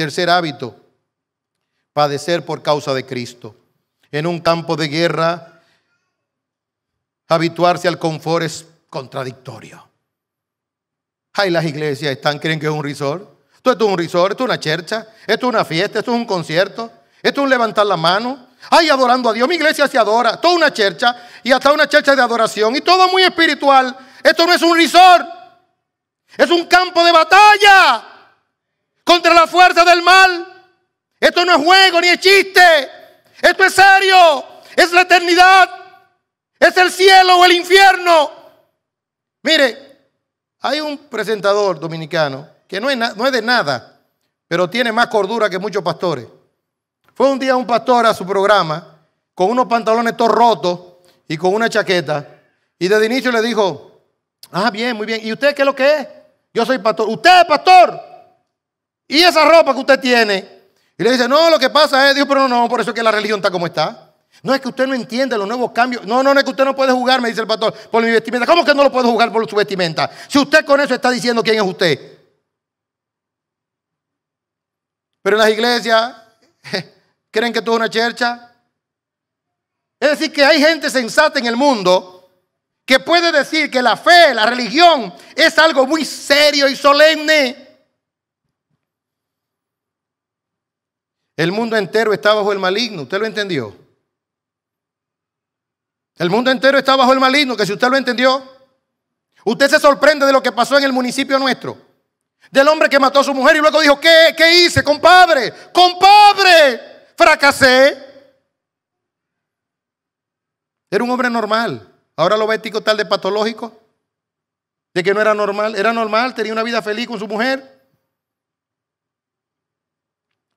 Tercer hábito, padecer por causa de Cristo. En un campo de guerra, habituarse al confort es contradictorio. Hay las iglesias están, creen que es un resort. Esto es un risor? esto es una chercha, esto es una fiesta, esto es un concierto, esto es un levantar la mano. Ay, adorando a Dios, mi iglesia se adora, toda una chercha y hasta una chercha de adoración y todo muy espiritual. Esto no es un resort, es un campo de batalla contra la fuerza del mal. Esto no es juego ni es chiste. Esto es serio. Es la eternidad. Es el cielo o el infierno. Mire, hay un presentador dominicano que no es, de nada, pero tiene más cordura que muchos pastores. Fue un día un pastor a su programa con unos pantalones todos rotos y con una chaqueta. Y desde el inicio le dijo, ah, bien, muy bien. ¿Y usted qué es lo que es? Yo soy pastor. ¿Usted es pastor? ¿Y esa ropa que usted tiene? Y le dice, no, lo que pasa es, Dios, pero no, no, por eso que la religión está como está. No es que usted no entiende los nuevos cambios. No, no, no es que usted no puede jugar, me dice el pastor, por mi vestimenta. ¿Cómo que no lo puedo jugar por su vestimenta? Si usted con eso está diciendo quién es usted. Pero en las iglesias, ¿creen que tú es una chercha? Es decir, que hay gente sensata en el mundo que puede decir que la fe, la religión, es algo muy serio y solemne. El mundo entero está bajo el maligno. ¿Usted lo entendió? El mundo entero está bajo el maligno, que si usted lo entendió, usted se sorprende de lo que pasó en el municipio nuestro. Del hombre que mató a su mujer y luego dijo, ¿qué, qué hice, compadre? Compadre, fracasé. Era un hombre normal. Ahora lo ve tal de patológico, de que no era normal. Era normal, tenía una vida feliz con su mujer.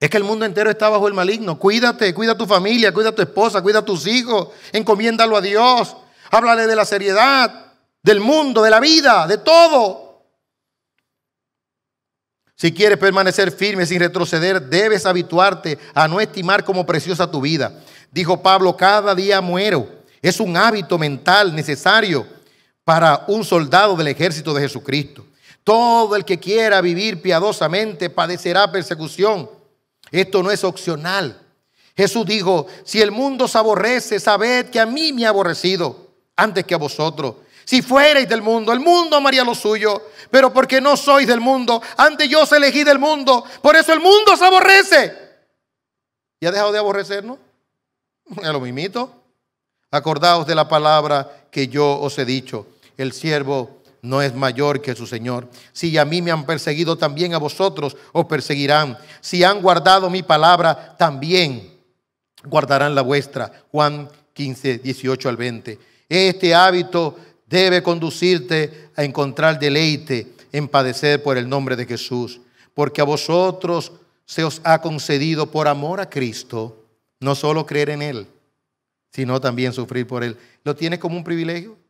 Es que el mundo entero está bajo el maligno. Cuídate, cuida a tu familia, cuida a tu esposa, cuida a tus hijos, encomiéndalo a Dios. Háblale de la seriedad, del mundo, de la vida, de todo. Si quieres permanecer firme sin retroceder, debes habituarte a no estimar como preciosa tu vida. Dijo Pablo, cada día muero. Es un hábito mental necesario para un soldado del ejército de Jesucristo. Todo el que quiera vivir piadosamente padecerá persecución. Esto no es opcional. Jesús dijo, si el mundo os aborrece, sabed que a mí me ha aborrecido antes que a vosotros. Si fuerais del mundo, el mundo amaría lo suyo, pero porque no sois del mundo, antes yo os elegí del mundo, por eso el mundo se aborrece. ¿Y ha dejado de aborrecernos? A lo mismito. Acordaos de la palabra que yo os he dicho. El siervo no es mayor que su Señor. Si a mí me han perseguido, también a vosotros os perseguirán. Si han guardado mi palabra, también guardarán la vuestra. Juan 15, 18 al 20. Este hábito debe conducirte a encontrar deleite en padecer por el nombre de Jesús, porque a vosotros se os ha concedido por amor a Cristo no solo creer en Él, sino también sufrir por Él. ¿Lo tienes como un privilegio?